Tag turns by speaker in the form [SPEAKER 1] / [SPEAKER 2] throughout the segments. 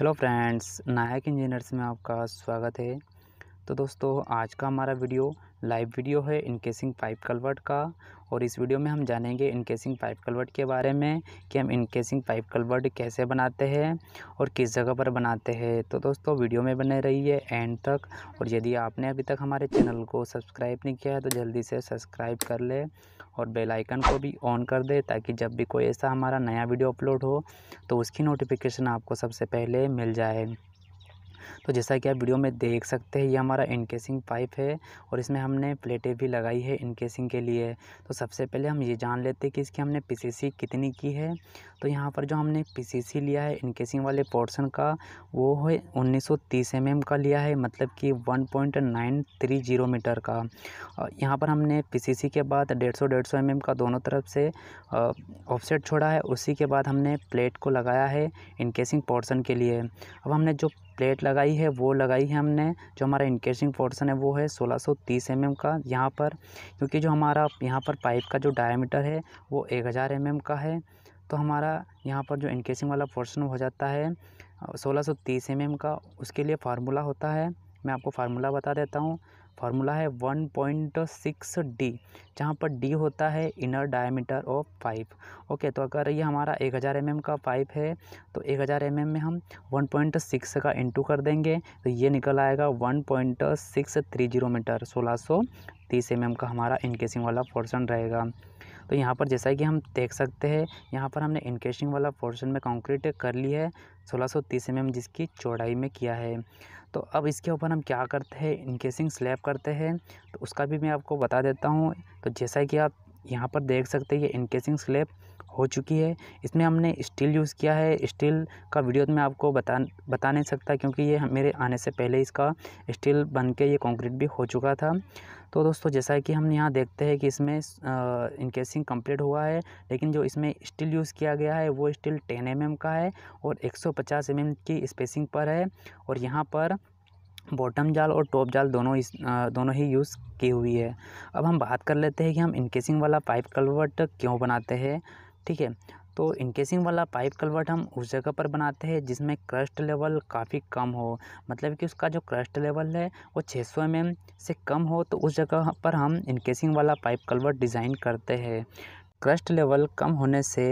[SPEAKER 1] hello friends नायक engineers में आपका स्वागत है तो दोस्तों आज का हमारा वीडियो लाइव वीडियो है इनकेसिंग पाइप कलवर्ट का और इस वीडियो में हम जानेंगे इनकेसिंग पाइप कलवर्ट के बारे में कि हम इनकेसिंग पाइप कलवर्ट कैसे बनाते हैं और किस जगह पर बनाते हैं तो दोस्तों वीडियो में बने रहिए एंड तक और यदि आपने अभी तक हमारे चैनल को सब्सक्राइब नहीं किया है तो जल्दी से सब्सक्राइब कर ले और बेल आइकन को भी ऑन कर दे ताकि जब भी कोई ऐसा हमारा नया वीडियो अपलोड हो तो उसकी नोटिफिकेशन आपको सबसे पहले मिल जाए तो जैसा कि आप वीडियो में देख सकते हैं ये हमारा इनकेसिंग पाइप है और इसमें हमने प्लेटें भी लगाई है इनकेसिंग के लिए तो सबसे पहले हम ये जान लेते हैं कि इसकी हमने पी कितनी की है तो यहाँ पर जो हमने पी लिया है इनकेसिंग वाले पोर्सन का वो है 1930 एमएम का लिया है मतलब कि वन मीटर का यहाँ पर हमने पी के बाद सौ 150 एम का दोनों तरफ से ऑफसेट छोड़ा है उसी के बाद हमने प्लेट को लगाया है इनकेसिंग पोर्सन के लिए अब हमने जो प्लेट लगाई है वो लगाई है हमने जो हमारा इनकेसिंग पोर्सन है वो है सोलह सौ तीस एम एम का यहाँ पर क्योंकि जो हमारा यहाँ पर पाइप का जो डायमीटर है वो एक हज़ार एम एम का है तो हमारा यहाँ पर जो इनकेसिंग वाला पोर्सन हो जाता है सोलह सौ तीस एम एम का उसके लिए फार्मूला होता है मैं आपको फार्मूला बता देता हूँ फार्मूला है वन पॉइंट सिक्स डी जहाँ पर डी होता है inner diameter of pipe okay तो अगर ये हमारा एक हज़ार एम mm का पाइप है तो एक हज़ार एम mm में हम वन पॉइंट सिक्स का इंटू कर देंगे तो ये निकल आएगा one point six three zero metre सोलह सौ तीस एम mm का हमारा इनकेसिंग वाला पोर्सन रहेगा तो यहाँ पर जैसा कि हम देख सकते हैं यहाँ पर हमने इनकेसिंग वाला पोर्शन में कंक्रीट कर ली है 1630 सौ mm जिसकी चौड़ाई में किया है तो अब इसके ऊपर हम क्या करते हैं इनकेसिंग स्लैब करते हैं तो उसका भी मैं आपको बता देता हूँ तो जैसा कि आप यहाँ पर देख सकते हैं ये इनकेसिंग स्लैब हो चुकी है इसमें हमने स्टील यूज़ किया है स्टील का वीडियो तो मैं आपको बता बता नहीं सकता क्योंकि ये मेरे आने से पहले इसका स्टील बन के ये कॉन्क्रीट भी हो चुका था तो दोस्तों जैसा कि हम यहाँ देखते हैं कि इसमें इनकेसिंग कंप्लीट हुआ है लेकिन जो इसमें स्टील यूज़ किया गया है वो स्टील टेन एम का है और एक सौ पचास mm की स्पेसिंग पर है और यहाँ पर बॉटम जाल और टॉप जाल दोनों इस दोनों ही यूज़ की हुई है अब हम बात कर लेते हैं कि हम इनकेसिंग वाला पाइप कलवर्ट क्यों बनाते हैं ठीक है तो इनकेसिंग वाला पाइप कलवर्ट हम उस जगह पर बनाते हैं जिसमें क्रस्ट लेवल काफ़ी कम हो मतलब कि उसका जो क्रस्ट लेवल है वो 600 सौ mm से कम हो तो उस जगह पर हम इनकेसिंग वाला पाइप कलवर्ट डिज़ाइन करते हैं क्रस्ट लेवल कम होने से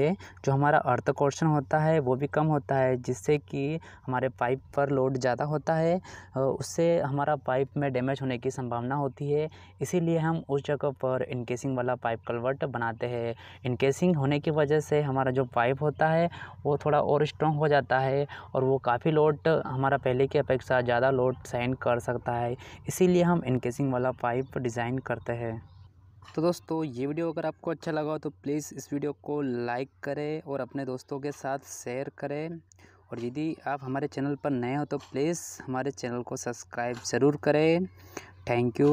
[SPEAKER 1] जो हमारा कोर्शन होता है वो भी कम होता है जिससे कि हमारे पाइप पर लोड ज़्यादा होता है उससे हमारा पाइप में डैमेज होने की संभावना होती है इसीलिए हम उस जगह पर इनकेसिंग वाला पाइप कलवर्ट बनाते हैं इनकेसिंग होने की वजह से हमारा जो पाइप होता है वो थोड़ा और स्ट्रॉन्ग हो जाता है और वो काफ़ी लोड हमारा पहले की अपेक्षा ज़्यादा लोड सहन कर सकता है इसीलिए हम इनकेसिंग वाला पाइप डिज़ाइन करते हैं तो दोस्तों ये वीडियो अगर आपको अच्छा लगा हो तो प्लीज़ इस वीडियो को लाइक करें और अपने दोस्तों के साथ शेयर करें और यदि आप हमारे चैनल पर नए हो तो प्लीज़ हमारे चैनल को सब्सक्राइब ज़रूर करें थैंक यू